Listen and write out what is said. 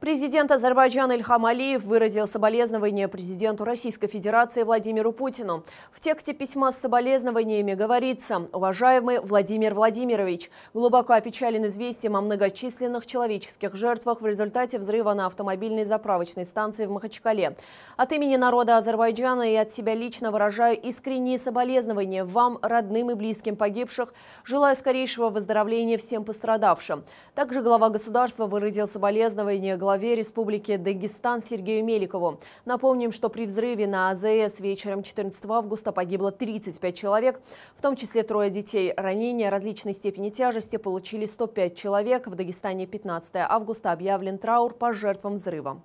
Президент Азербайджана Ильхам Алиев выразил соболезнования президенту Российской Федерации Владимиру Путину. В тексте письма с соболезнованиями говорится «Уважаемый Владимир Владимирович, глубоко опечален известием о многочисленных человеческих жертвах в результате взрыва на автомобильной заправочной станции в Махачкале. От имени народа Азербайджана и от себя лично выражаю искренние соболезнования вам, родным и близким погибших, желая скорейшего выздоровления всем пострадавшим». Также глава государства выразил соболезнования главе главе Республики Дагестан Сергею Меликову. Напомним, что при взрыве на АЗС вечером 14 августа погибло 35 человек, в том числе трое детей. Ранения различной степени тяжести получили 105 человек. В Дагестане 15 августа объявлен траур по жертвам взрыва.